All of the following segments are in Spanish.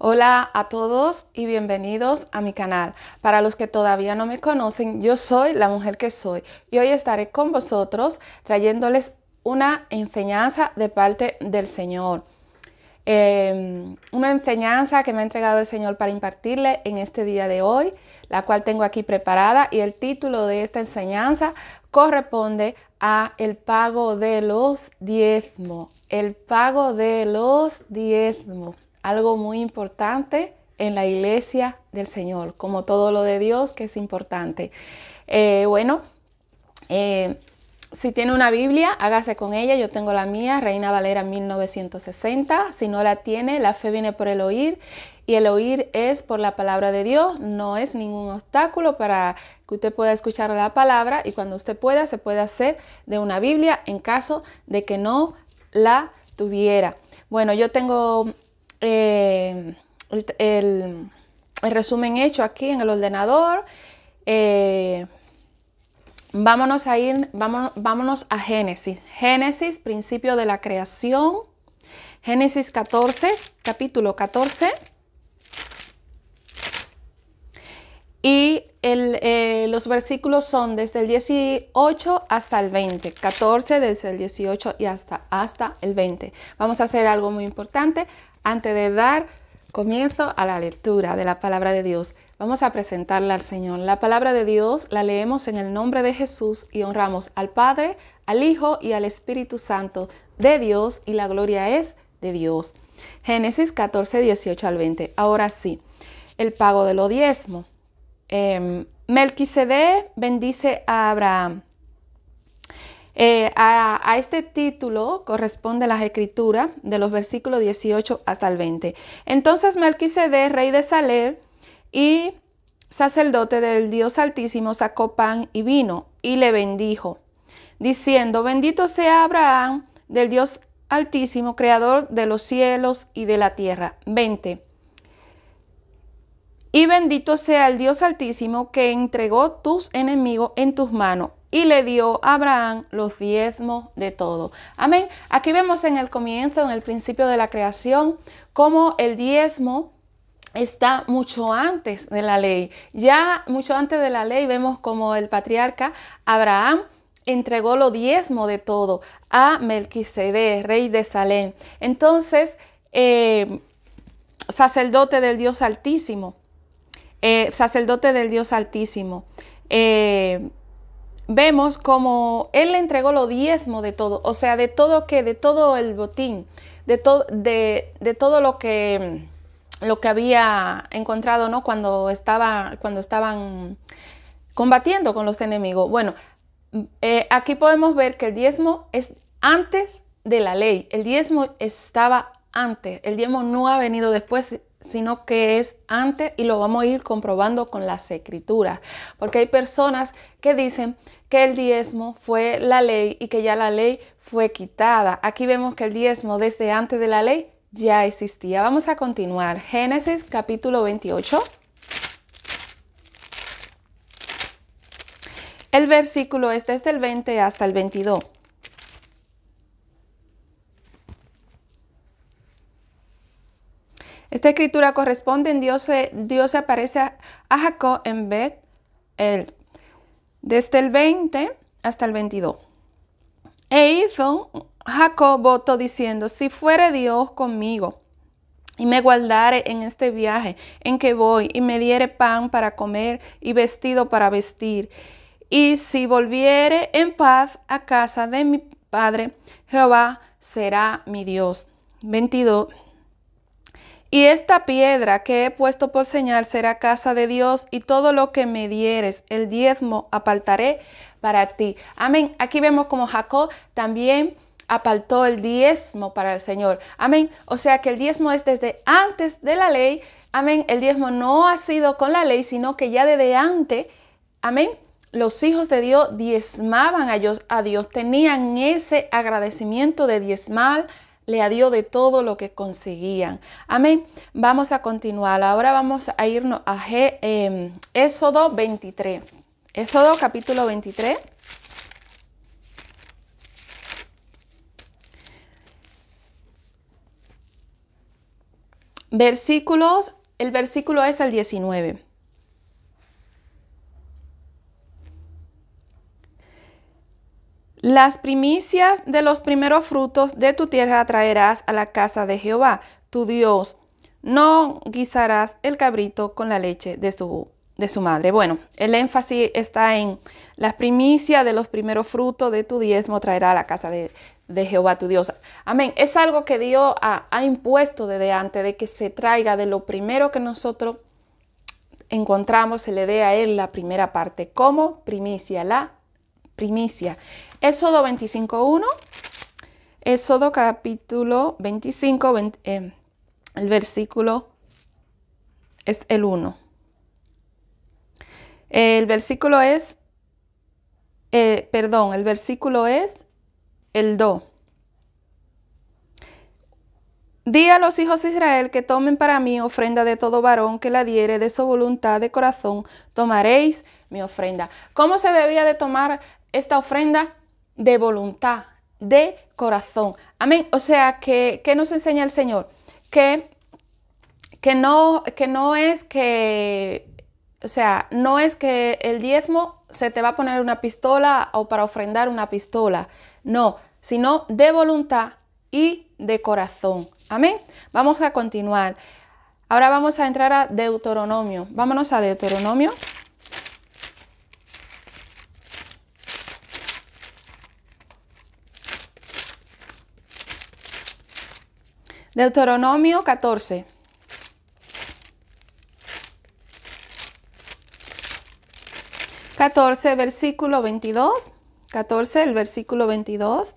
Hola a todos y bienvenidos a mi canal. Para los que todavía no me conocen, yo soy la mujer que soy y hoy estaré con vosotros trayéndoles una enseñanza de parte del Señor. Em, una enseñanza que me ha entregado el Señor para impartirle en este día de hoy, la cual tengo aquí preparada y el título de esta enseñanza corresponde a el pago de los diezmos. El pago de los diezmos algo muy importante en la iglesia del Señor, como todo lo de Dios que es importante. Eh, bueno, eh, si tiene una Biblia, hágase con ella. Yo tengo la mía, Reina Valera 1960. Si no la tiene, la fe viene por el oír y el oír es por la palabra de Dios. No es ningún obstáculo para que usted pueda escuchar la palabra y cuando usted pueda, se puede hacer de una Biblia en caso de que no la tuviera. Bueno, yo tengo eh, el, resumen hecho aquí en el ordenador. Eh, vámonos a ir, vámonos, a Génesis. Génesis, principio de la creación. Génesis 14, capítulo 14. Y eh, los versículos son desde el 18 hasta el 20, 14 desde el 18 y hasta, hasta el 20. Vamos a hacer algo muy importante. Antes de dar comienzo a la lectura de la palabra de Dios, vamos a presentarla al Señor. La palabra de Dios la leemos en el nombre de Jesús y honramos al Padre, al Hijo y al Espíritu Santo de Dios y la gloria es de Dios. Génesis 14, 18 al 20. Ahora sí, el pago de lo diezmo. Em, Melquisede bendice a Abraham. Eh, a, este título corresponde las escrituras de los versículos 18 hasta el 20. Entonces Melquisede, rey de Saler y sacerdote del Dios Altísimo, sacó pan y vino y le bendijo, diciendo, bendito sea Abraham del Dios Altísimo, creador de los cielos y de la tierra. 20. Y bendito sea el Dios Altísimo que entregó tus enemigos en tus manos y le dio a Abraham los diezmos de todo. Amén. Aquí vemos en el comienzo, en el principio de la creación, cómo el diezmo está mucho antes de la ley. Ya mucho antes de la ley vemos como el patriarca Abraham entregó lo diezmo de todo a Melquisedec, rey de Salem. Entonces, eh, sacerdote del Dios Altísimo, eh, sacerdote del Dios Altísimo. Eh, vemos como él le entregó lo diezmo de todo, o sea, de todo que, de todo el botín, de, de, todo lo que, lo que había encontrado, ¿no? Cuando, estaba, cuando estaban combatiendo con los enemigos. Bueno, eh, aquí podemos ver que el diezmo es antes de la ley, el diezmo estaba antes. El diezmo no ha venido después, sino que es antes y lo vamos a ir comprobando con las escrituras. Porque hay personas que dicen que el diezmo fue la ley y que ya la ley fue quitada. Aquí vemos que el diezmo desde antes de la ley ya existía. Vamos a continuar. Génesis capítulo 28. El versículo este es desde el 20 hasta el 22. Esta escritura corresponde en Dios, Dios aparece a, Jacob en Bet, el, desde el 20 hasta el 22. E hizo Jacob voto diciendo, si fuere Dios conmigo y me guardare en este viaje en que voy y me diere pan para comer y vestido para vestir, y si volviere en paz a casa de mi padre, Jehová será mi Dios. 22. Y esta piedra que he puesto por señal será casa de Dios y todo lo que me dieres, el diezmo, apartaré para ti. Amén. Aquí vemos como Jacob también apartó el diezmo para el Señor. Amén. O sea que el diezmo es desde antes de la ley. Amén. El diezmo no ha sido con la ley, sino que ya desde antes. Amén. Los hijos de Dios diezmaban a Dios, a Dios, tenían ese agradecimiento de diezmal le adió de todo lo que conseguían. Amén. Vamos a continuar. Ahora vamos a irnos a G, em, Éxodo 23. Éxodo capítulo 23. Versículos, el versículo es el 19. Las primicias de los primeros frutos de tu tierra traerás a la casa de Jehová, tu Dios. No guisarás el cabrito con la leche de su, de su madre. Bueno, el énfasis está en las primicias de los primeros frutos de tu diezmo traerá a la casa de, Jehová tu Dios. Amén. Es algo que Dios ha, ha impuesto desde antes de que se traiga de lo primero que nosotros encontramos, se le dé a Él la primera parte como primicia, la primicia. Éxodo 25.1, Éxodo capítulo 25, eh, el versículo es el 1. El versículo es, eh, perdón, el versículo es el 2. Di a los hijos de Israel que tomen para mí ofrenda de todo varón que la diere de su voluntad de corazón, tomaréis mi ofrenda. ¿Cómo se debía de tomar esta ofrenda? de voluntad, de corazón. Amén. O sea, que, nos enseña el Señor? Que, que, no, que no es que, o sea, no es que el diezmo se te va a poner una pistola o para ofrendar una pistola. No, sino de voluntad y de corazón. Amén. Vamos a continuar. Ahora vamos a entrar a Deuteronomio. Vámonos a Deuteronomio Deuteronomio 14. 14, versículo 22. 14, el versículo 22.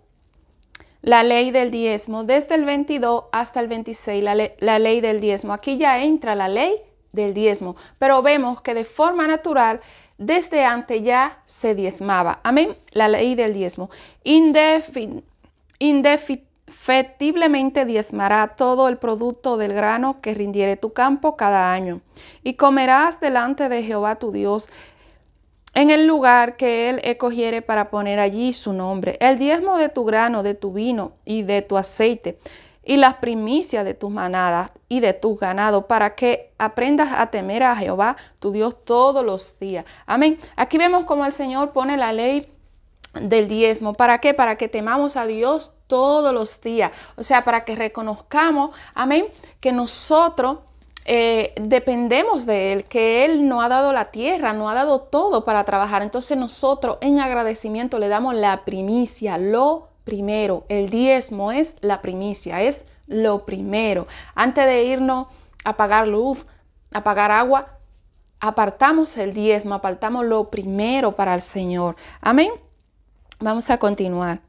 La ley del diezmo, desde el 22 hasta el 26, la, ley del diezmo. Aquí ya entra la ley del diezmo, pero vemos que de forma natural, desde antes ya se diezmaba. Amén. La ley del diezmo. Indefin, Fetiblemente diezmará todo el producto del grano que rindiere tu campo cada año, y comerás delante de Jehová tu Dios en el lugar que él escogiere para poner allí su nombre, el diezmo de tu grano, de tu vino y de tu aceite, y las primicias de tus manadas y de tus ganados, para que aprendas a temer a Jehová tu Dios todos los días. Amén. Aquí vemos como el Señor pone la ley del diezmo. ¿Para qué? Para que temamos a Dios todos los días. O sea, para que reconozcamos, amén, que nosotros eh, dependemos de Él, que Él nos ha dado la tierra, nos ha dado todo para trabajar. Entonces nosotros en agradecimiento le damos la primicia, lo primero. El diezmo es la primicia, es lo primero. Antes de irnos a pagar luz, a pagar agua, apartamos el diezmo, apartamos lo primero para el Señor. Amén. Vamos a continuar.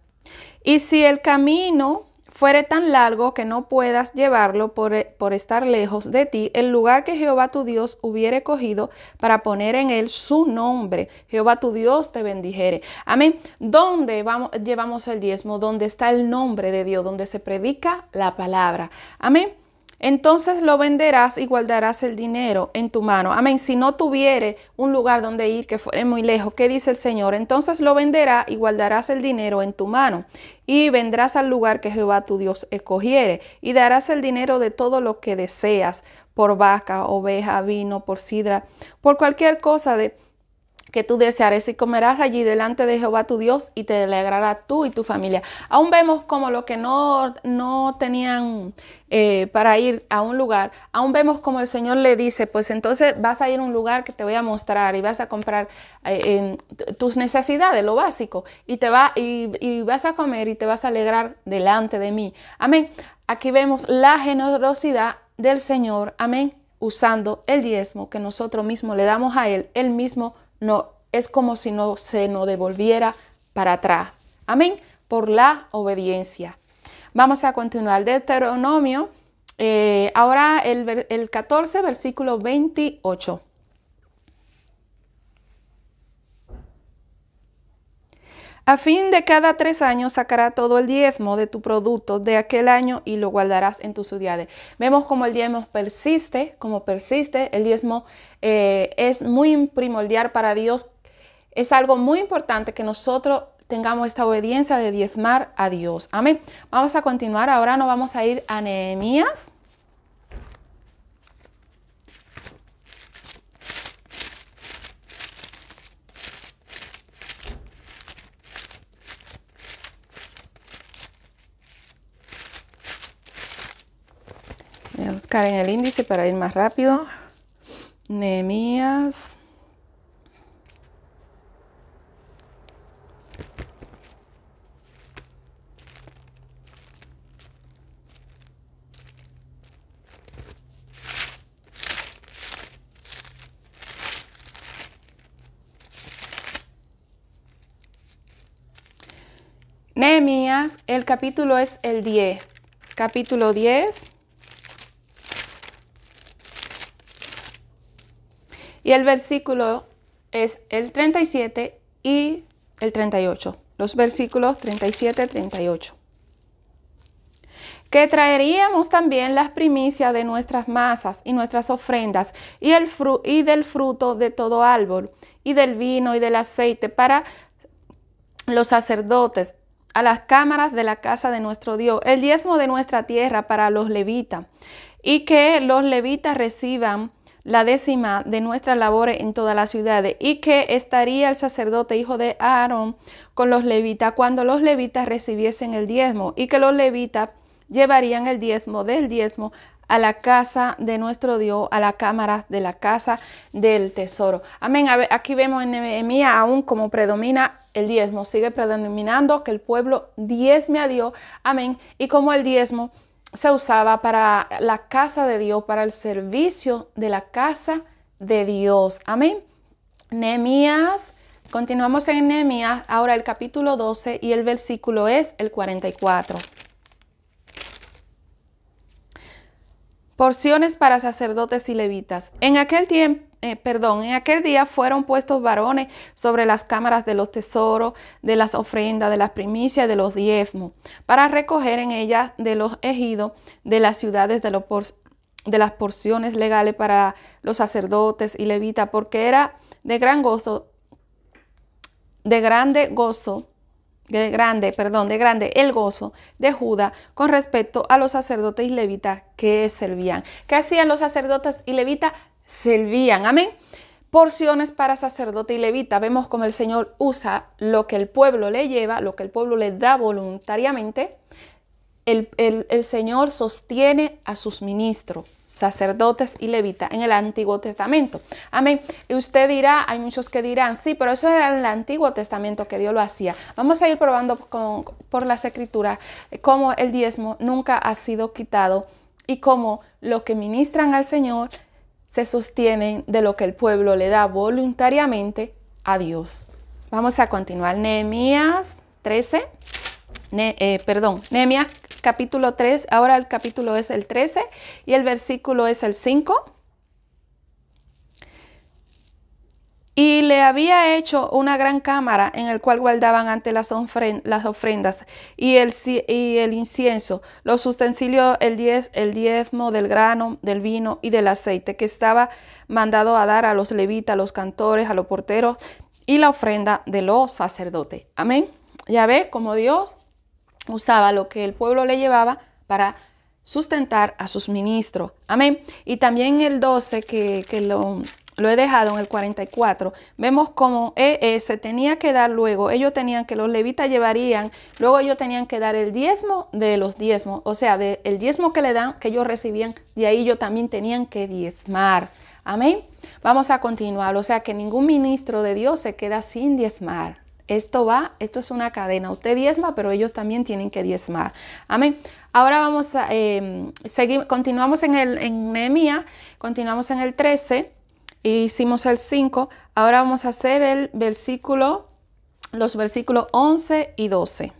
Y si el camino fuere tan largo que no puedas llevarlo eh, por, estar lejos de ti, el lugar que Jehová tu Dios hubiere cogido para poner en él su nombre, Jehová tu Dios te bendijere. Amén. ¿Dónde vamos, llevamos el diezmo? ¿Dónde está el nombre de Dios, ¿Dónde se predica la palabra. Amén entonces lo venderás y guardarás el dinero en tu mano. Amén. Si no tuviere un lugar donde ir que fuere muy lejos, ¿qué dice el Señor? Entonces lo venderás y guardarás el dinero en tu mano. Y vendrás al lugar que Jehová tu Dios escogiere y darás el dinero de todo lo que deseas, por vaca, oveja, vino, por sidra, por cualquier cosa de que tú desearás y comerás allí delante de Jehová tu Dios y te alegrará tú y tu familia. Aún vemos como lo que no, no tenían eh, para ir a un lugar, aún vemos como el Señor le dice, pues entonces vas a ir a un lugar que te voy a mostrar y vas a comprar eh, en tus necesidades, lo básico, y, te va, y, y vas a comer y te vas a alegrar delante de mí. Amén. Aquí vemos la generosidad del Señor. Amén usando el diezmo que nosotros mismos le damos a Él, Él mismo no, es como si no se nos devolviera para atrás. Amén. Por la obediencia. Vamos a continuar. Deuteronomio, eh, ahora el, el 14, versículo 28. A fin de cada tres años sacará todo el diezmo de tu producto de aquel año y lo guardarás en tus ciudades. Vemos como el diezmo persiste, como persiste. El diezmo eh, es muy primordial para Dios. Es algo muy importante que nosotros tengamos esta obediencia de diezmar a Dios. Amén. Vamos a continuar. Ahora nos vamos a ir a Nehemías buscar en el índice para ir más rápido. Nehemías. Nehemías, el capítulo es el 10. Capítulo 10, Y el versículo es el 37 y el 38. Los versículos 37 y 38. Que traeríamos también las primicias de nuestras masas y nuestras ofrendas y, el y del fruto de todo árbol y del vino y del aceite para los sacerdotes a las cámaras de la casa de nuestro Dios, el diezmo de nuestra tierra para los levitas, y que los levitas reciban la décima de nuestras labores en todas las ciudades, y que estaría el sacerdote hijo de Aarón con los levitas cuando los levitas recibiesen el diezmo, y que los levitas llevarían el diezmo del diezmo a la casa de nuestro Dios, a la cámara de la casa del tesoro. Amén. Aquí vemos en Nehemías aún como predomina el diezmo, sigue predominando que el pueblo diezme a Dios. Amén. Y como el diezmo se usaba para la casa de Dios, para el servicio de la casa de Dios. Amén. Nehemías, continuamos en Nehemías, ahora el capítulo 12 y el versículo es el 44. Porciones para sacerdotes y levitas. En aquel tiempo eh, perdón, en aquel día fueron puestos varones sobre las cámaras de los tesoros, de las ofrendas, de las primicias, de los diezmos, para recoger en ellas de los ejidos de las ciudades de, los de las porciones legales para los sacerdotes y levitas, porque era de gran gozo, de grande gozo, de grande, perdón, de grande el gozo de Judá con respecto a los sacerdotes y levitas que servían. ¿Qué hacían los sacerdotes y levitas? servían. Amén. Porciones para sacerdote y levita. Vemos como el Señor usa lo que el pueblo le lleva, lo que el pueblo le da voluntariamente. El, Señor sostiene a sus ministros sacerdotes y levita en el Antiguo Testamento. Amén. Y usted dirá, hay muchos que dirán, sí, pero eso era en el Antiguo Testamento que Dios lo hacía. Vamos a ir probando por las escrituras eh, cómo el diezmo nunca ha sido quitado y cómo lo que ministran al Señor se sostienen de lo que el pueblo le da voluntariamente a Dios. Vamos a continuar. Nehemías 13, eh, perdón, Nehemías capítulo 3, ahora el capítulo es el 13 y el versículo es el 5. y le había hecho una gran cámara en el cual guardaban ante las, ofrendas y el, incienso, los utensilios, el, diez el diezmo del grano, del vino y del aceite que estaba mandado a dar a los levitas, a los cantores, a los porteros y la ofrenda de los sacerdotes. Amén. Ya ve como Dios usaba lo que el pueblo le llevaba para sustentar a sus ministros. Amén. Y también el 12 que, que lo lo he dejado en el 44, vemos como e e se tenía que dar luego, ellos tenían que, los levitas llevarían, luego ellos tenían que dar el diezmo de los diezmos, o sea, del diezmo que le dan, que ellos recibían, de ahí ellos también tenían que diezmar. Amén. Vamos a continuar, o sea que ningún ministro de Dios se queda sin diezmar. Esto va, esto es una cadena. Usted diezma, pero ellos también tienen que diezmar. Amén. Ahora vamos a, em, seguir, continuamos en el en continuamos en el 13. Hicimos el 5. Ahora vamos a hacer el versículo, los versículos 11 y 12.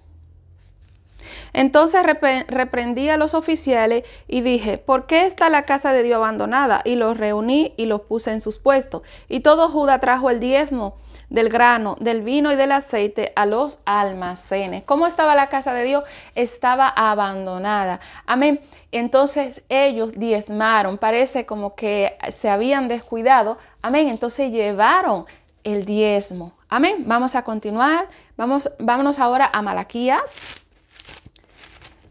Entonces reprendí a los oficiales y dije, ¿por qué está la casa de Dios abandonada? Y los reuní y los puse en sus puestos. Y todo Judá trajo el diezmo del grano, del vino y del aceite a los almacenes. ¿Cómo estaba la casa de Dios? Estaba abandonada. Amén. Entonces ellos diezmaron, parece como que se habían descuidado. Amén. Entonces llevaron el diezmo. Amén. Vamos a continuar. Vamos, vámonos ahora a Malaquías.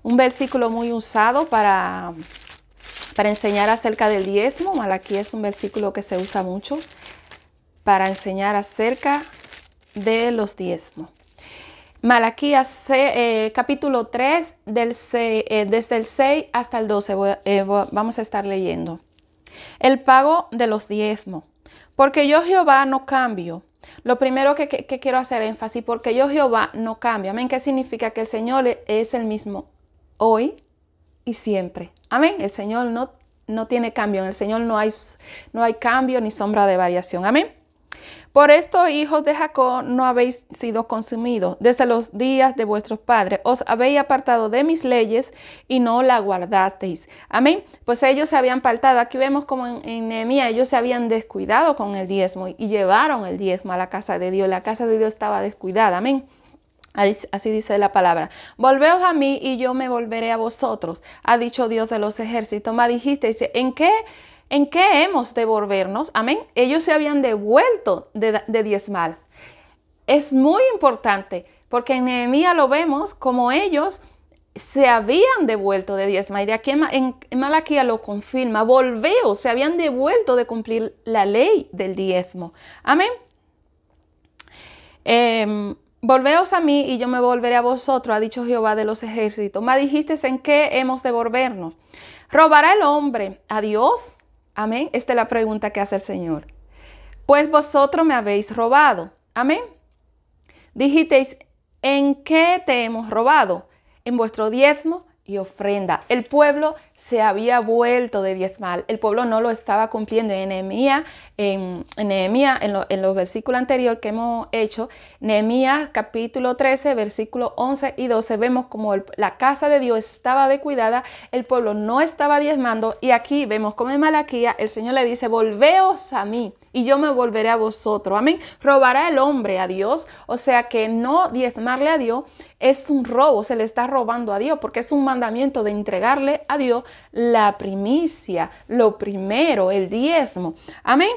Un versículo muy usado para, para enseñar acerca del diezmo. Malaquías es un versículo que se usa mucho para enseñar acerca de los diezmos. Malaquías eh, capítulo 3, eh, desde el 6 hasta el 12 eh, vamos a estar leyendo. El pago de los diezmos. Porque yo Jehová no cambio. Lo primero que, quiero hacer énfasis, porque yo Jehová no cambio. Amén. ¿Qué significa? Que el Señor es el mismo hoy y siempre. Amén. El Señor no, no tiene cambio. En el Señor no hay, no hay cambio ni sombra de variación. Amén. Por esto, hijos de Jacob, no habéis sido consumidos. Desde los días de vuestros padres os habéis apartado de mis leyes y no la guardasteis. Amén. Pues ellos se habían apartado. Aquí vemos como en, Nehemiah, ellos se habían descuidado con el diezmo y, llevaron el diezmo a la casa de Dios. La casa de Dios estaba descuidada. Amén. Así dice la palabra. Volveos a mí y yo me volveré a vosotros, ha dicho Dios de los ejércitos. Me dijisteis, ¿en qué? ¿En qué hemos de volvernos? Amén. Ellos se habían devuelto de, diezmal. Es muy importante porque en Nehemías lo vemos como ellos se habían devuelto de diezmar. Y aquí en Malaquía lo confirma, Volveos, se habían devuelto de cumplir la ley del diezmo. Amén. Em, volveos a mí y yo me volveré a vosotros, ha dicho Jehová de los ejércitos. Me dijiste en qué hemos de volvernos. Robará el hombre a Dios Amén. Esta es la pregunta que hace el Señor. Pues vosotros me habéis robado. Amén. Dijisteis, ¿en qué te hemos robado? En vuestro diezmo y ofrenda. El pueblo se había vuelto de diezmal, el pueblo no lo estaba cumpliendo. En en, en, los versículos anteriores que hemos hecho, Nehemías capítulo 13, versículo 11 y 12, vemos como la casa de Dios estaba descuidada, el pueblo no estaba diezmando y aquí vemos como en Malaquía el Señor le dice, volveos a mí y yo me volveré a vosotros. Amén. Robará el hombre a Dios. O sea que no diezmarle a Dios es un robo, se le está robando a Dios porque es un mandamiento de entregarle a Dios la primicia, lo primero, el diezmo. Amén.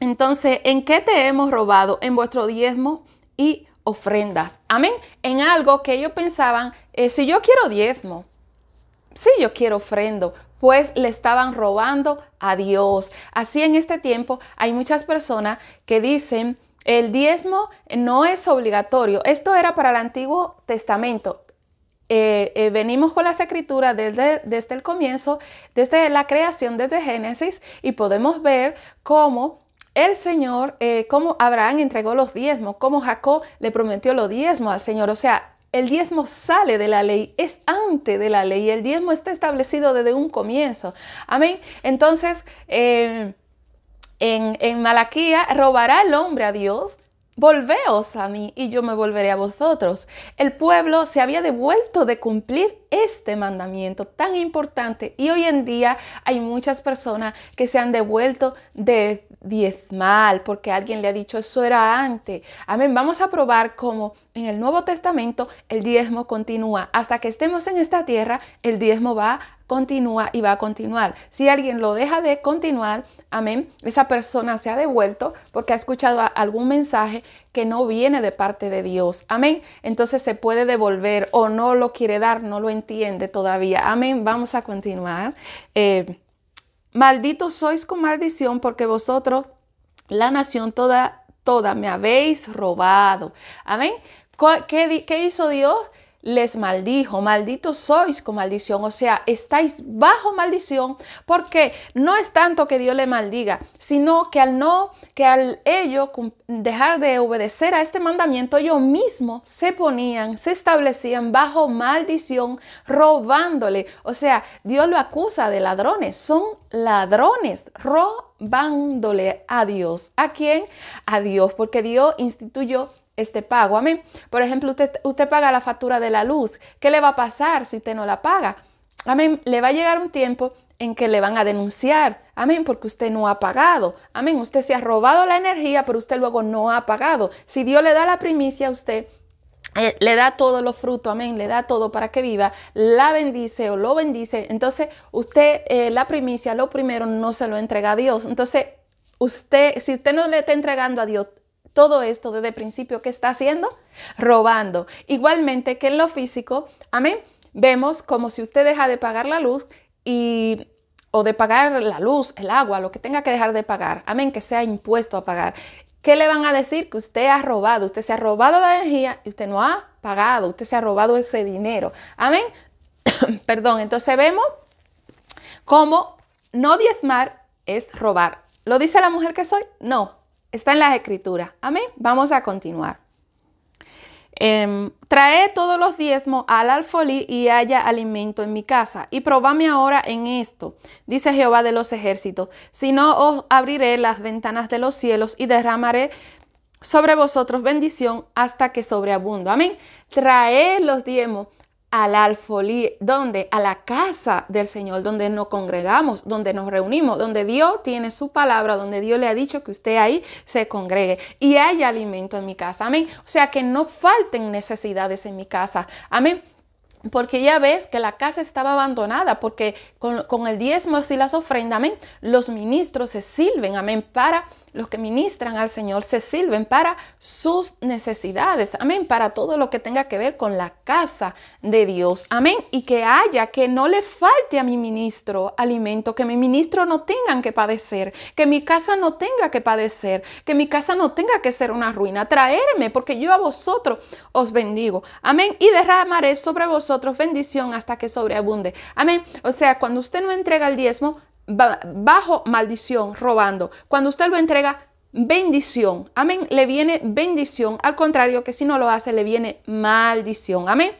Entonces, ¿en qué te hemos robado? En vuestro diezmo y ofrendas. Amén. En algo que ellos pensaban, eh, si yo quiero diezmo, sí, yo quiero ofrendo, pues le estaban robando a Dios. Así en este tiempo hay muchas personas que dicen, el diezmo no es obligatorio. Esto era para el Antiguo Testamento. Eh, eh, venimos con las escrituras desde, desde el comienzo, desde la creación, desde Génesis, y podemos ver cómo el Señor, eh, cómo Abraham entregó los diezmos, cómo Jacob le prometió los diezmos al Señor. O sea, el diezmo sale de la ley, es ante de la ley, el diezmo está establecido desde un comienzo. Amén. Entonces, eh, en, en Malaquía, robará el hombre a Dios, Volveos a mí y yo me volveré a vosotros. El pueblo se había devuelto de cumplir este mandamiento tan importante y hoy en día hay muchas personas que se han devuelto de diezmal porque alguien le ha dicho eso era antes. Amén. Vamos a probar como en el Nuevo Testamento el diezmo continúa. Hasta que estemos en esta tierra, el diezmo va continúa y va a continuar. Si alguien lo deja de continuar, amén, esa persona se ha devuelto porque ha escuchado algún mensaje que no viene de parte de Dios. Amén. Entonces se puede devolver o no lo quiere dar, no lo entiende todavía. Amén. Vamos a continuar. Eh, malditos sois con maldición porque vosotros, la nación toda, toda, me habéis robado. Amén. ¿Qué, qué hizo Dios? les maldijo, malditos sois con maldición, o sea, estáis bajo maldición, porque no es tanto que Dios le maldiga, sino que al no, que al ello dejar de obedecer a este mandamiento, ellos mismos se ponían, se establecían bajo maldición, robándole, o sea, Dios lo acusa de ladrones, son ladrones, robándole a Dios, ¿a quién? A Dios, porque Dios instituyó este pago. Amén. Por ejemplo, usted, usted paga la factura de la luz. ¿Qué le va a pasar si usted no la paga? Amén. Le va a llegar un tiempo en que le van a denunciar. Amén, porque usted no ha pagado. Amén, usted se ha robado la energía, pero usted luego no ha pagado. Si Dios le da la primicia a usted, eh, le da todos los frutos, amén, le da todo para que viva, la bendice o lo bendice. Entonces, usted eh, la primicia, lo primero, no se lo entrega a Dios. Entonces, usted, si usted no le está entregando a Dios todo esto desde el principio que está haciendo, robando. Igualmente que en lo físico, amén, vemos como si usted deja de pagar la luz y o de pagar la luz, el agua, lo que tenga que dejar de pagar, amén, que sea impuesto a pagar. ¿Qué le van a decir? Que usted ha robado, usted se ha robado la energía y usted no ha pagado, usted se ha robado ese dinero. Amén. Perdón, entonces vemos cómo no diezmar es robar. ¿Lo dice la mujer que soy? No, Está en las escrituras. Amén. Vamos a continuar. Em, trae todos los diezmos al alfolí y haya alimento en mi casa. Y probame ahora en esto, dice Jehová de los ejércitos. Si no, os abriré las ventanas de los cielos y derramaré sobre vosotros bendición hasta que sobreabundo. Amén. Trae los diezmos al alfolí, donde a la casa del Señor, donde nos congregamos, donde nos reunimos, donde Dios tiene su palabra, donde Dios le ha dicho que usted ahí se congregue y hay alimento en mi casa. Amén. O sea, que no falten necesidades en mi casa. Amén. Porque ya ves que la casa estaba abandonada, porque con, con el diezmo y las ofrendas, amén, los ministros se sirven, amén, para los que ministran al Señor se sirven para sus necesidades, amén, para todo lo que tenga que ver con la casa de Dios, amén, y que haya, que no le falte a mi ministro alimento, que mi ministro no tenga que padecer, que mi casa no tenga que padecer, que mi casa no tenga que ser una ruina, traerme, porque yo a vosotros os bendigo, amén, y derramaré sobre vosotros bendición hasta que sobreabunde, amén, o sea, cuando usted no entrega el diezmo, bajo maldición, robando. Cuando usted lo entrega, bendición. Amén. Le viene bendición. Al contrario que si no lo hace, le viene maldición. Amén.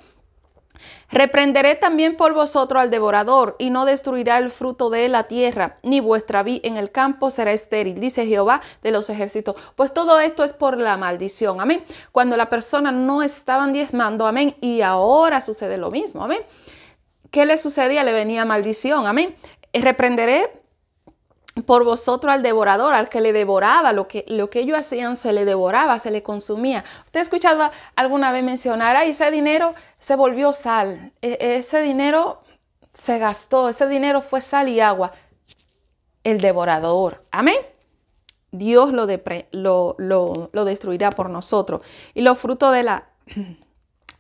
Reprenderé también por vosotros al devorador, y no destruirá el fruto de la tierra, ni vuestra vi en el campo será estéril, dice Jehová de los ejércitos. Pues todo esto es por la maldición, amén. Cuando la persona no estaba diezmando, amén, y ahora sucede lo mismo, amén. ¿Qué le sucedía? Le venía maldición, amén. Eh, reprenderé por vosotros al devorador, al que le devoraba, lo que, lo que ellos hacían se le devoraba, se le consumía. ¿Usted ha escuchado alguna vez mencionar, ese dinero se volvió sal, e, ese dinero se gastó, ese dinero fue sal y agua? El devorador, amén. Dios lo, lo, destruirá por nosotros. Y los frutos de la,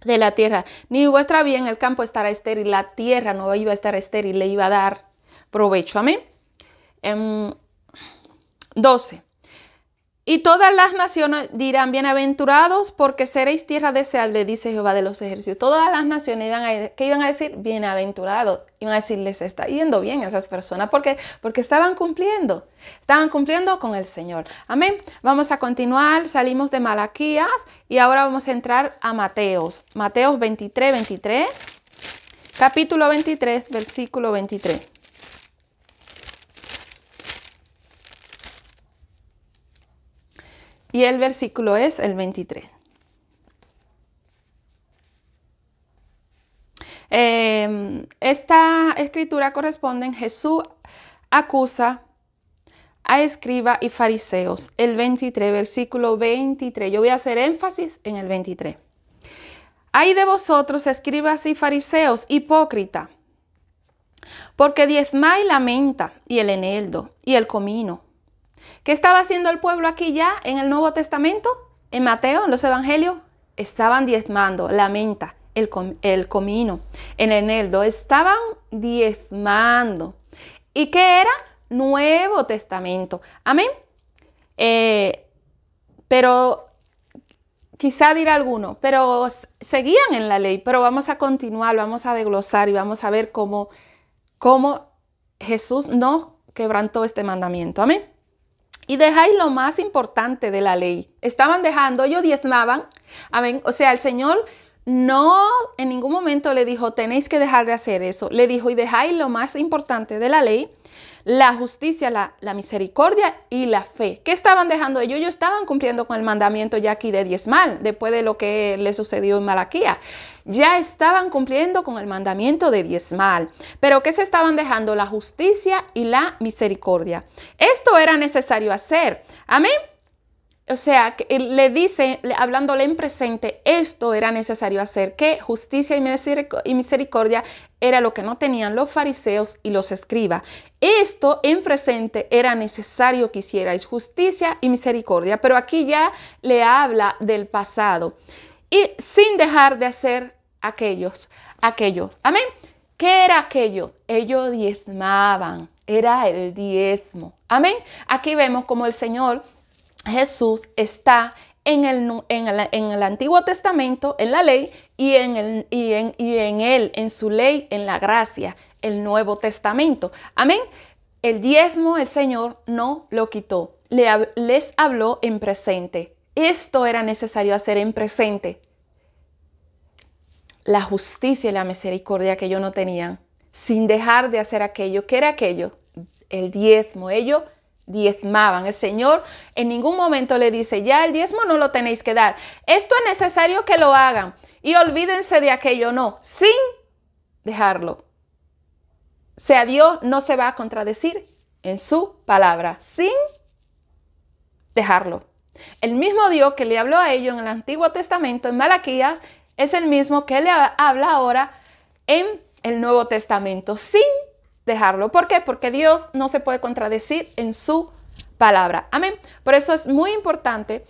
de la tierra, ni vuestra bien el campo estará estéril, la tierra no iba a estar estéril, le iba a dar provecho. Amén. 12. Em, y todas las naciones dirán bienaventurados porque seréis tierra deseable, dice Jehová de los ejércitos. Todas las naciones iban a, que iban a decir bienaventurados, iban a decir les está yendo bien a esas personas porque, porque estaban cumpliendo, estaban cumpliendo con el Señor. Amén. Vamos a continuar, salimos de Malaquías y ahora vamos a entrar a Mateos. Mateos 23, 23, capítulo 23, versículo 23. Y el versículo es el 23. Em, esta escritura corresponde en Jesús acusa a escriba y fariseos, el 23, versículo 23. Yo voy a hacer énfasis en el 23. Hay de vosotros, escribas y fariseos, hipócrita, porque diezmáis la menta y el eneldo y el comino ¿Qué estaba haciendo el pueblo aquí ya en el Nuevo Testamento? En Mateo, en los Evangelios, estaban diezmando la menta, el, comino, en el eneldo, estaban diezmando. ¿Y qué era? Nuevo Testamento. Amén. Eh, pero quizá dirá alguno, pero seguían en la ley, pero vamos a continuar, vamos a desglosar y vamos a ver cómo, cómo Jesús no quebrantó este mandamiento. Amén y dejáis lo más importante de la ley. Estaban dejando, ellos diezmaban. Amén. O sea, el Señor no en ningún momento le dijo, tenéis que dejar de hacer eso. Le dijo, y dejáis lo más importante de la ley, la justicia, la, misericordia y la fe. ¿Qué estaban dejando ellos? Ellos estaban cumpliendo con el mandamiento ya aquí de diezmal, después de lo que le sucedió en Malaquía ya estaban cumpliendo con el mandamiento de diezmal, pero que se estaban dejando la justicia y la misericordia. Esto era necesario hacer. Amén. O sea, eh, le dice, hablándole en presente, esto era necesario hacer, que justicia y misericordia era lo que no tenían los fariseos y los escribas. Esto en presente era necesario que hicierais justicia y misericordia, pero aquí ya le habla del pasado y sin dejar de hacer aquellos, aquello. Amén. ¿Qué era aquello? Ellos diezmaban, era el diezmo. Amén. Aquí vemos como el Señor Jesús está en el, en, Antiguo Testamento, en la ley, y en, y, en, él, en su ley, en la gracia, el Nuevo Testamento. Amén. El diezmo el Señor no lo quitó, les habló en presente. Esto era necesario hacer en presente la justicia y la misericordia que ellos no tenían, sin dejar de hacer aquello. que era aquello? El diezmo. Ellos diezmaban. El Señor en ningún momento le dice, ya el diezmo no lo tenéis que dar. Esto es necesario que lo hagan y olvídense de aquello, no, sin dejarlo. sea, Dios no se va a contradecir en su palabra, sin dejarlo. El mismo Dios que le habló a ellos en el Antiguo Testamento, en Malaquías, es el mismo que le habla ahora en el Nuevo Testamento, sin dejarlo. ¿Por qué? Porque Dios no se puede contradecir en su palabra. Amén. Por eso es muy importante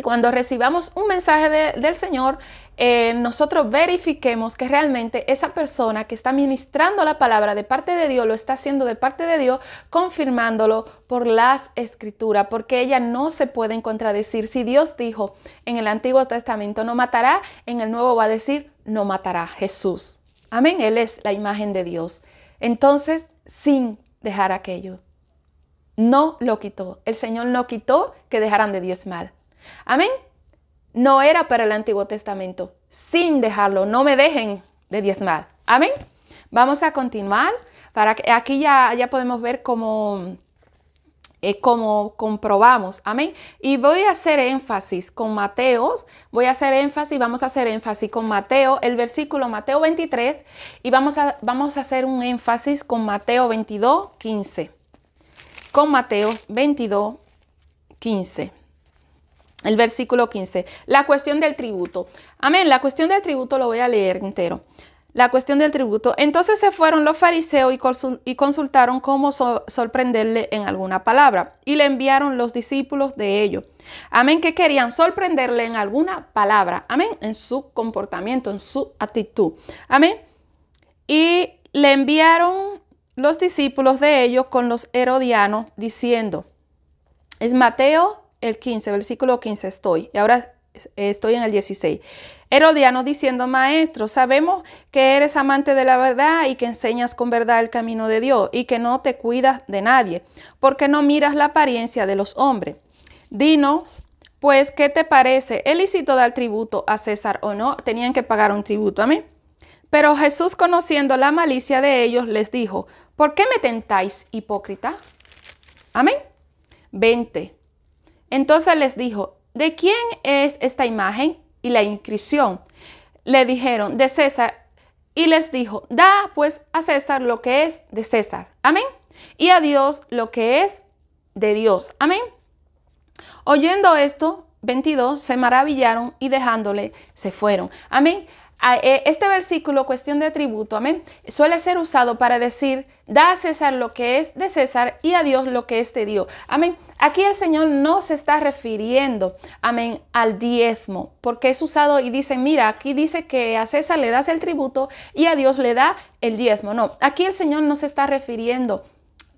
cuando recibamos un mensaje del Señor, eh, nosotros verifiquemos que realmente esa persona que está ministrando la palabra de parte de Dios lo está haciendo de parte de Dios, confirmándolo por las escrituras, porque ella no se puede contradecir. Si Dios dijo en el Antiguo Testamento no matará, en el Nuevo va a decir no matará Jesús. Amén, Él es la imagen de Dios. Entonces, sin dejar aquello, no lo quitó. El Señor no quitó que dejaran de mal. Amén. No era para el Antiguo Testamento, sin dejarlo, no me dejen de diezmar. Amén. Vamos a continuar. Para que, aquí ya, ya podemos ver cómo, eh, comprobamos. Amén. Y voy a hacer énfasis con Mateo. Voy a hacer énfasis, vamos a hacer énfasis con Mateo, el versículo Mateo 23. Y vamos a, vamos a hacer un énfasis con Mateo 22, 15. Con Mateo 22, 15 el versículo 15. La cuestión del tributo. Amén. La cuestión del tributo lo voy a leer entero. La cuestión del tributo. Entonces se fueron los fariseos y consultaron cómo sorprenderle en alguna palabra. Y le enviaron los discípulos de ellos. Amén, que querían sorprenderle en alguna palabra. Amén, en su comportamiento, en su actitud. Amén. Y le enviaron los discípulos de ellos con los herodianos diciendo, es Mateo el 15, versículo 15 estoy, y ahora estoy en el 16. Herodiano diciendo, maestro, sabemos que eres amante de la verdad y que enseñas con verdad el camino de Dios y que no te cuidas de nadie, porque no miras la apariencia de los hombres. Dinos, pues, ¿qué te parece? ¿Es dar tributo a César o no? Tenían que pagar un tributo Amén. mí. Pero Jesús, conociendo la malicia de ellos, les dijo, ¿por qué me tentáis, hipócrita? Amén. 20. Entonces les dijo, ¿de quién es esta imagen y la inscripción? Le dijeron, de César. Y les dijo, da pues a César lo que es de César. Amén. Y a Dios lo que es de Dios. Amén. Oyendo esto, 22, se maravillaron y dejándole, se fueron. Amén. E, este versículo, cuestión de tributo, amén, suele ser usado para decir, da a César lo que es de César y a Dios lo que es de Dios. Amén. Aquí el Señor no se está refiriendo, amén, al diezmo, porque es usado y dicen, mira, aquí dice que a César le das el tributo y a Dios le da el diezmo. No, aquí el Señor no se está refiriendo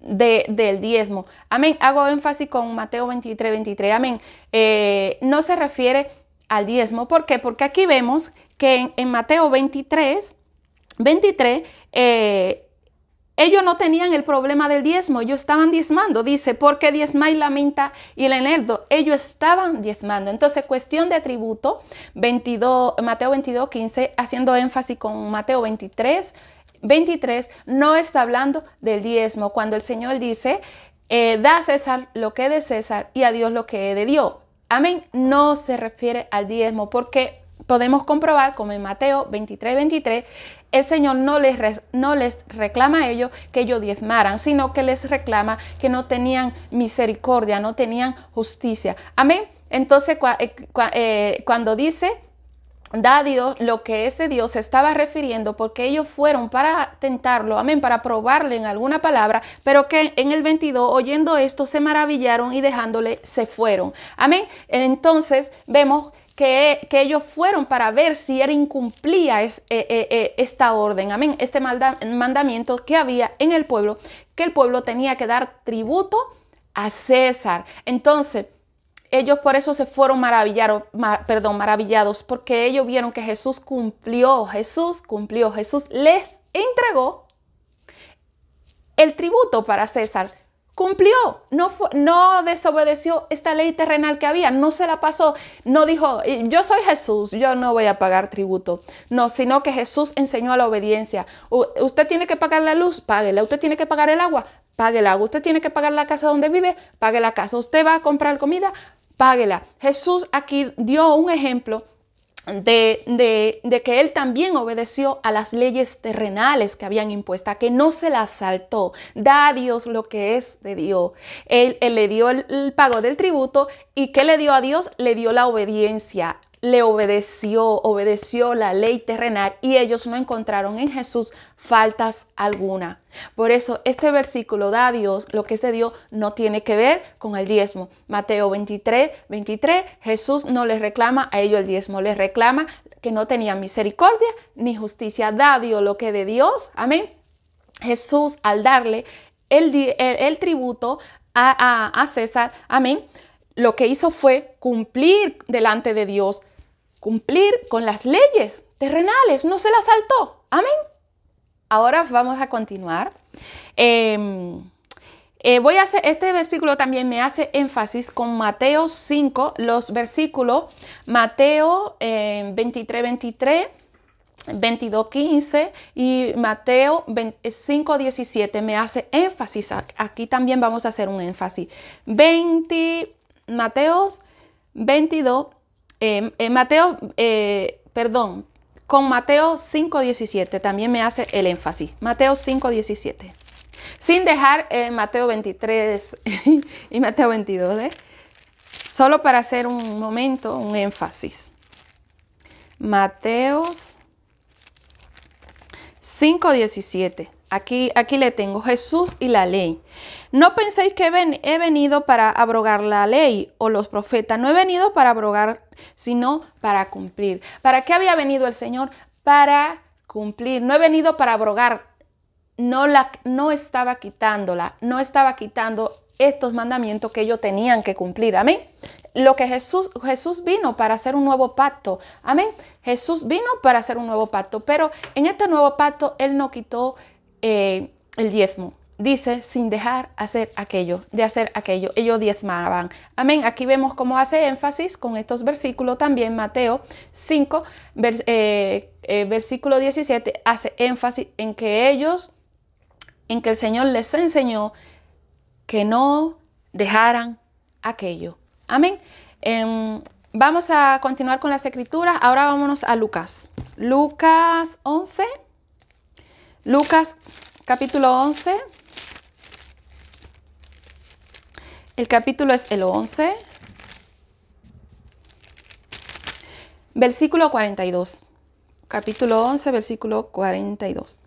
del diezmo. Amén. Hago énfasis con Mateo 23, 23. Amén. Eh, no se refiere al diezmo. ¿Por qué? Porque aquí vemos que en, Mateo 23, 23, eh, ellos no tenían el problema del diezmo, ellos estaban diezmando. Dice, ¿por qué diezmáis la minta y el eneldo? Ellos estaban diezmando. Entonces, cuestión de atributo, Mateo 22, 15, haciendo énfasis con Mateo 23, 23, no está hablando del diezmo. Cuando el Señor dice, eh, da a César lo que es de César y a Dios lo que es de Dios. Amén. No se refiere al diezmo porque podemos comprobar como en Mateo 23, 23, el Señor no les, no les reclama a ellos que ellos diezmaran, sino que les reclama que no tenían misericordia, no tenían justicia. Amén. Entonces, eh, eh, cuando dice da a Dios lo que ese Dios estaba refiriendo, porque ellos fueron para tentarlo, amén, para probarle en alguna palabra, pero que en el 22, oyendo esto, se maravillaron y dejándole, se fueron. Amén. Entonces, vemos que, ellos fueron para ver si él incumplía eh, eh, eh, esta orden, amén, este mandamiento que había en el pueblo, que el pueblo tenía que dar tributo a César. Entonces, ellos por eso se fueron perdón, maravillados, porque ellos vieron que Jesús cumplió, Jesús cumplió, Jesús les entregó el tributo para César cumplió, no, no desobedeció esta ley terrenal que había, no se la pasó, no dijo, yo soy Jesús, yo no voy a pagar tributo, no, sino que Jesús enseñó la obediencia. usted tiene que pagar la luz, páguela, usted tiene que pagar el agua, páguela, usted tiene que pagar la casa donde vive, pague la casa, usted va a comprar comida, páguela. Jesús aquí dio un ejemplo de, de, que él también obedeció a las leyes terrenales que habían impuesta, que no se las saltó. Da a Dios lo que es de Dios. Él, le dio el, pago del tributo y ¿qué le dio a Dios? Le dio la obediencia le obedeció, obedeció la ley terrenal y ellos no encontraron en Jesús faltas alguna. Por eso este versículo da a Dios lo que es de Dios no tiene que ver con el diezmo. Mateo 23, 23, Jesús no les reclama a ellos el diezmo, les reclama que no tenían misericordia ni justicia. Da a Dios lo que de Dios, amén. Jesús al darle el, tributo a, a César, amén, lo que hizo fue cumplir delante de Dios cumplir con las leyes terrenales, no se las saltó. Amén. Ahora vamos a continuar. Em, eh, voy a hacer, este versículo también me hace énfasis con Mateo 5, los versículos Mateo 23, 23. 22, 15 y Mateo 5, 17 me hace énfasis. Aquí también vamos a hacer un énfasis. 20, Mateos 22, Em, eh, Mateo, eh, perdón, con Mateo 5.17 también me hace el énfasis. Mateo 5.17. Sin dejar eh, Mateo 23 y Mateo 22, ¿eh? solo para hacer un momento un énfasis. Mateos 5.17. Aquí, aquí le tengo Jesús y la ley. No penséis que he venido para abrogar la ley o los profetas. No he venido para abrogar, sino para cumplir. ¿Para qué había venido el Señor? Para cumplir. No he venido para abrogar. No, la, no estaba quitándola. No estaba quitando estos mandamientos que ellos tenían que cumplir. Amén. Lo que Jesús, Jesús vino para hacer un nuevo pacto. Amén. Jesús vino para hacer un nuevo pacto, pero en este nuevo pacto Él no quitó eh, el diezmo. Dice, sin dejar hacer aquello, de hacer aquello, ellos diezmaban. Amén. Aquí vemos cómo hace énfasis con estos versículos. También Mateo 5, eh, eh, versículo 17, hace énfasis en que ellos, en que el Señor les enseñó que no dejaran aquello. Amén. Em, vamos a continuar con las escrituras. Ahora vámonos a Lucas. Lucas 11. Lucas capítulo 11. El capítulo es el 11. Versículo 42. Capítulo 11, versículo 42.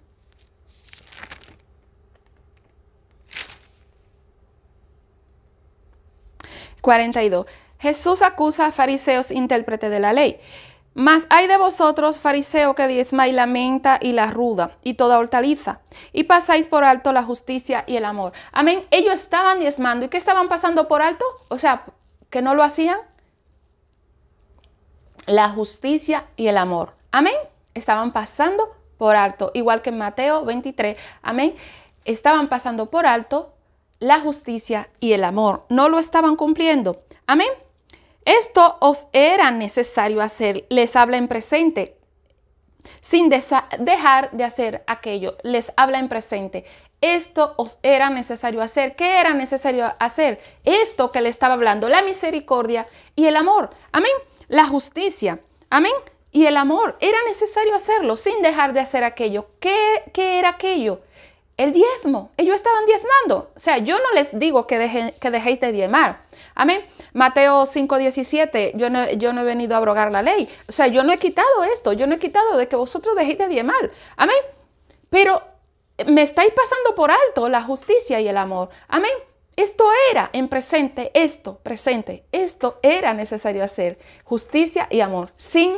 42 Jesús acusa a fariseos intérprete de la ley. Mas hay de vosotros, fariseo, que y la menta y la ruda y toda hortaliza, y pasáis por alto la justicia y el amor. Amén. Ellos estaban diezmando. ¿Y qué estaban pasando por alto? O sea, que no lo hacían. La justicia y el amor. Amén. Estaban pasando por alto, igual que en Mateo 23. Amén. Estaban pasando por alto la justicia y el amor. No lo estaban cumpliendo. Amén. Esto os era necesario hacer, les habla en presente, sin dejar de hacer aquello, les habla en presente. Esto os era necesario hacer. ¿Qué era necesario hacer? Esto que le estaba hablando, la misericordia y el amor. Amén. La justicia. Amén. Y el amor. Era necesario hacerlo sin dejar de hacer aquello. ¿Qué, qué era aquello? el diezmo. Ellos estaban diezmando. O sea, yo no les digo que, que dejéis de diezmar. Amén. Mateo 5:17, yo no, yo no he venido a abrogar la ley. O sea, yo no he quitado esto, yo no he quitado de que vosotros dejéis de diezmar. Amén. Pero eh, me estáis pasando por alto la justicia y el amor. Amén. Esto era en presente, esto, presente, esto era necesario hacer. Justicia y amor. Sin,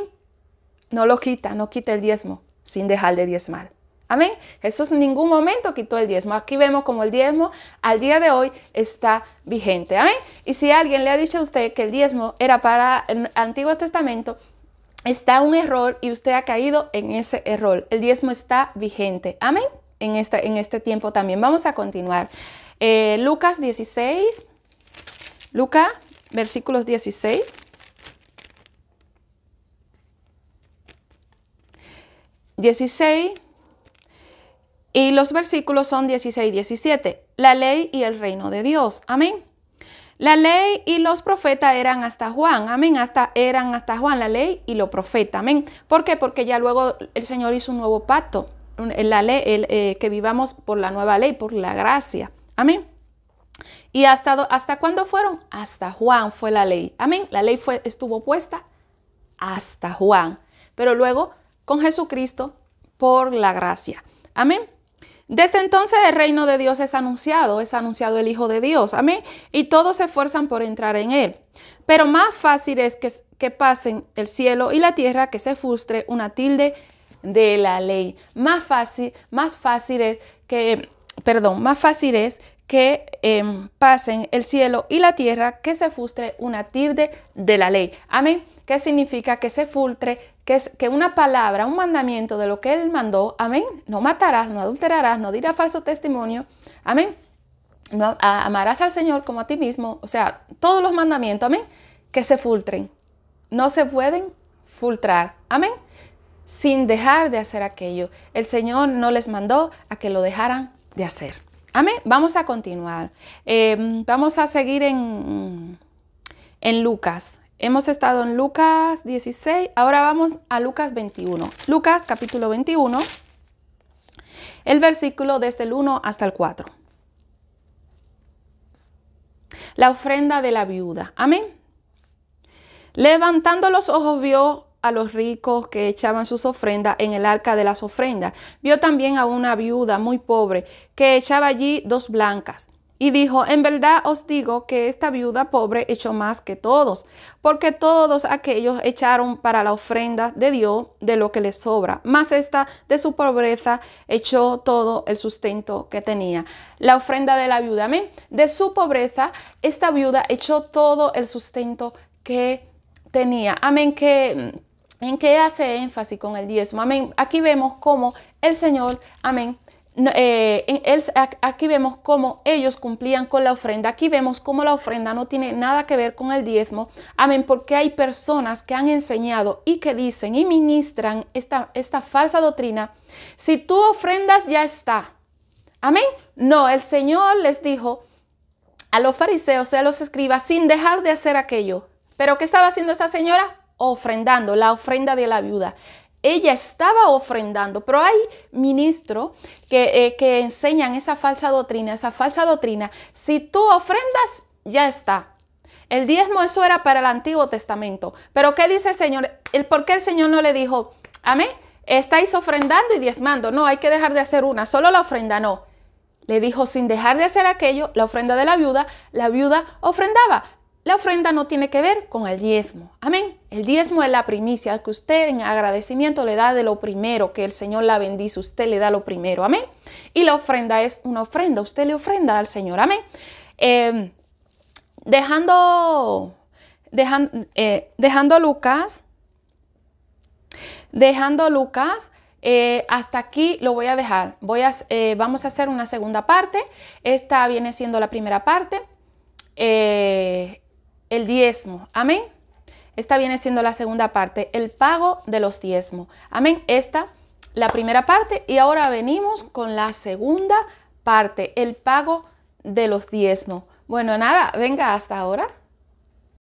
no lo quita, no quita el diezmo, sin dejar de diezmar. Amén. Jesús en ningún momento quitó el diezmo. Aquí vemos como el diezmo al día de hoy está vigente. Amén. Y si alguien le ha dicho a usted que el diezmo era para el Antiguo Testamento, está un error y usted ha caído en ese error. El diezmo está vigente. Amén. En este, en este tiempo también. Vamos a continuar. Eh, Lucas 16. Lucas, versículos 16. 16. Y los versículos son 16 y 17, la ley y el reino de Dios. Amén. La ley y los profetas eran hasta Juan, amén, hasta eran hasta Juan la ley y los profetas, amén. ¿Por qué? Porque ya luego el Señor hizo un nuevo pacto, la ley, eh, que vivamos por la nueva ley, por la gracia, amén. ¿Y hasta, hasta cuándo fueron? Hasta Juan fue la ley, amén. La ley fue, estuvo puesta hasta Juan, pero luego con Jesucristo por la gracia, amén. Desde entonces el reino de Dios es anunciado, es anunciado el Hijo de Dios, amén. Y todos se esfuerzan por entrar en él. Pero más fácil es que, que pasen el cielo y la tierra que se frustre una tilde de la ley. Más fácil, más fácil es que, perdón, más fácil es que em, pasen el cielo y la tierra, que se frustre una tirde de la ley. Amén. ¿Qué significa que se fultre? Que, es, que una palabra, un mandamiento de lo que Él mandó, amén. No matarás, no adulterarás, no dirás falso testimonio, amén. amarás al Señor como a ti mismo, o sea, todos los mandamientos, amén, que se fultren. No se pueden fultrar. amén sin dejar de hacer aquello. El Señor no les mandó a que lo dejaran de hacer. Amén. Vamos a continuar. Em, vamos a seguir en, en Lucas. Hemos estado en Lucas 16, ahora vamos a Lucas 21. Lucas capítulo 21, el versículo desde el 1 hasta el 4. La ofrenda de la viuda. Amén. Levantando los ojos vio a los ricos que echaban sus ofrendas en el arca de las ofrendas. Vio también a una viuda muy pobre que echaba allí dos blancas. Y dijo, en verdad os digo que esta viuda pobre echó más que todos, porque todos aquellos echaron para la ofrenda de Dios de lo que les sobra, Más esta de su pobreza echó todo el sustento que tenía. La ofrenda de la viuda, amén. De su pobreza, esta viuda echó todo el sustento que tenía. Amén, que mm, ¿En qué hace énfasis con el diezmo? Amén. Aquí vemos cómo el Señor, amén, eh, aquí vemos cómo ellos cumplían con la ofrenda, aquí vemos cómo la ofrenda no tiene nada que ver con el diezmo, amén, porque hay personas que han enseñado y que dicen y ministran esta, esta falsa doctrina, si tú ofrendas ya está, amén. No, el Señor les dijo a los fariseos y a los escribas sin dejar de hacer aquello. ¿Pero qué estaba haciendo esta señora? ofrendando, la ofrenda de la viuda. Ella estaba ofrendando, pero hay ministros eh, que, enseñan esa falsa doctrina, esa falsa doctrina. Si tú ofrendas, ya está. El diezmo eso era para el Antiguo Testamento. Pero ¿qué dice el Señor? ¿El ¿Por qué el Señor no le dijo, amén? Estáis ofrendando y diezmando. No, hay que dejar de hacer una, solo la ofrenda no. Le dijo, sin dejar de hacer aquello, la ofrenda de la viuda, la viuda ofrendaba. La ofrenda no tiene que ver con el diezmo. Amén. El diezmo es la primicia que usted en agradecimiento le da de lo primero que el Señor la bendice. Usted le da lo primero. Amén. Y la ofrenda es una ofrenda. Usted le ofrenda al Señor. Amén. Em, dejando, eh, dejando, Lucas. Dejando Lucas. Eh, hasta aquí lo voy a dejar. Eh, vamos a hacer una segunda parte. Esta viene siendo la primera parte el diezmo. Amén. Esta viene siendo la segunda parte, el pago de los diezmos. Amén. Esta, la primera parte, y ahora venimos con la segunda parte, el pago de los diezmos. Bueno, nada, venga hasta ahora.